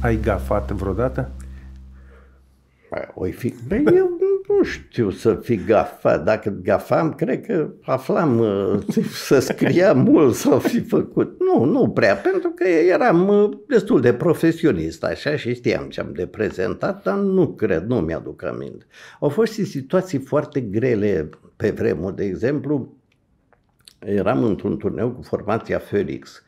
Ai gafat vreodată? Păi, oi fi... Băi, eu nu știu să fi gafat. Dacă gafam, cred că aflam uh, să scria mult sau fi făcut. Nu, nu prea, pentru că eram uh, destul de profesionist, așa, și știam ce am de prezentat, dar nu cred, nu mi-aduc aminte. Au fost și situații foarte grele pe vremuri, de exemplu, eram într-un turneu cu formația Felix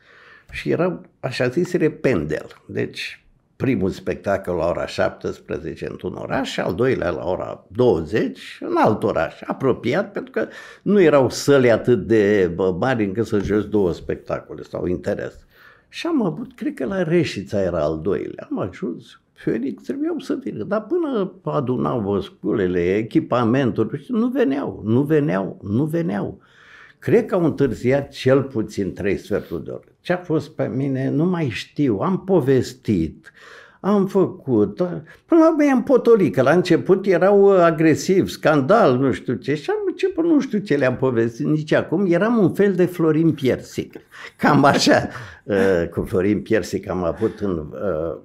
și erau așa zisele pendel. Deci primul spectacol la ora 17 într-un oraș și al doilea la ora 20 în alt oraș, apropiat, pentru că nu erau săli atât de mari încât să joci două spectacole sau interes. Și am avut, cred că la Reșița era al doilea, am ajuns, Felix trebuiau să vină, dar până adunau văsculele, echipamentul, deci nu veneau, nu veneau, nu veneau cred că au întârziat cel puțin trei sferturi de oră. Ce a fost pe mine, nu mai știu, am povestit, am făcut, până la urmă am potolit, că la început erau uh, agresiv, scandal, nu știu ce, și am început, nu știu ce le-am povestit nici acum, eram un fel de Florin Piersic, cam așa, uh, cu Florin Piersic am avut în uh,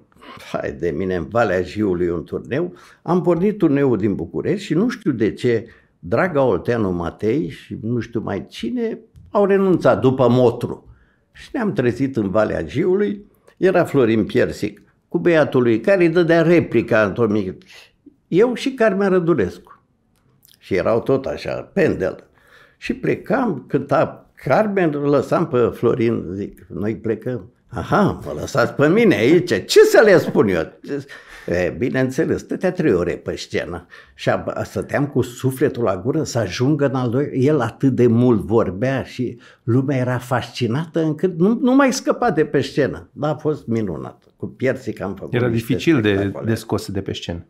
hai de mine, în Valea Jiului un turneu, am pornit turneul din București și nu știu de ce Draga Olteanu Matei și nu știu mai cine au renunțat după motru. Și ne-am trezit în Valea Giului, era Florin Piersic cu băiatul lui, care îi dădea replica într o Eu și Carmen Rădulescu. Și erau tot așa, pendel. Și plecam, a Carmen, lăsam pe Florin, zic, noi plecăm. Aha, mă lăsați pe mine aici, ce să le spun eu? E, bineînțeles, stătea trei ore pe scenă și stăteam cu sufletul la gură să ajungă în al doilea. El atât de mult vorbea și lumea era fascinată încât nu, nu mai scăpa de pe scenă. Da, a fost minunat. Cu pierții că am făcut Era dificil de, de scos de pe scenă.